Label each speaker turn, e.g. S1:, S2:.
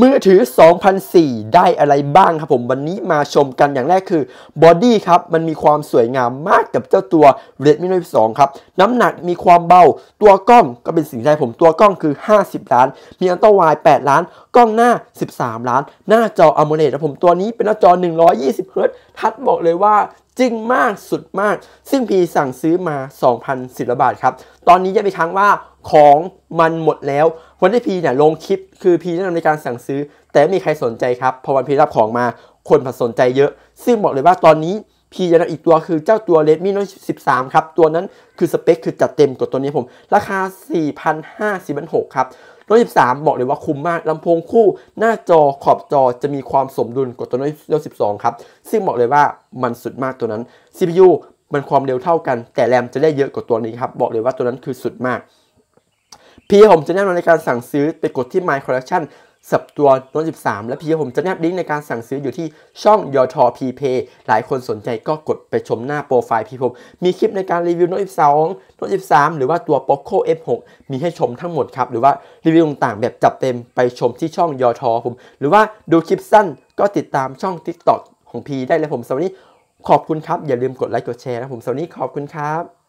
S1: มือถือ 2004 ได้อะไรบ้างครับผม วันนี้มาชมกันอย่างแรกคือบอดี้ครับ มันมีความสวยงามมากกับเจ้าตัว Redmi Note 12ครับ น้ำหนักมีความเบา ตัวกล้องก็เป็นสิ่งที่ผมตัวกล้องคือ 50 ล้าน มีอันตวาย 8 ล้าน กล้องหน้า 13 ล้าน หน้าจอ AMOLED ครับผม ตัวนี้เป็นหน้าจอ120เฮิรตซ์ทัดบอกเลยว่าจริงมากสุดมาก ซึ่งพีสั่งซื้อมา 2,000ศิลบาทครับ ตอนนี้ยังไปค้งว่าของมันหมดแล้ว วันที่พีเนี่ยลงคลิปคือพีแนะนาในการสั่งซื้อ แต่ไม่มีใครสนใจครับ พอวันพีรับของมาคนผัดสนใจเยอะ ซึ่งบอกเลยว่าตอนนี้พีจะนำอีกตัว คือเจ้าตัว Redmi Note 13 ครับ ตัวนั้นคือสเปคคือจัดเต็มกว่าตัวนี้ผม ราคา 4 5 0กครับโน้ต13บอกเลยว่าคุ้มมาก ลำโพงคู่หน้าจอขอบจอจะมีความสมดุลกว่าตัวโน้ต12ครับ ซึ่งบอกเลยว่ามันสุดมากตัวนั้น CPU มันความเร็วเท่ากัน แต่แรมจะได้เยอะกว่าตัวนี้ครับ บอกเลยว่าตัวนั้นคือสุดมากพีผมจะแนบในการสั่งซื้อไปกดที่ My Collection สับตัวน้น13 และพีผมจะแนบลิงก์ในการสั่งซื้ออยู่ที่ช่องยอทอพีเพย์หลายคนสนใจก็กดไปชมหน้าโปรไฟล์พีผม มีคลิปในการรีวิวน้น12น้น13 หรือว่าตัว Poco F6 มีให้ชมทั้งหมดครับ หรือว่ารีวิวต่างๆแบบจับเต็มไปชมที่ช่องยอทอผม หรือว่าดูคลิปสั้นก็ติดตามช่อง TikTok ของพีได้เลยผมสวัสดีขอบคุณครับ อย่าลืมกดไลค์กดแชร์นะผมสวัสดีขอบคุณครับ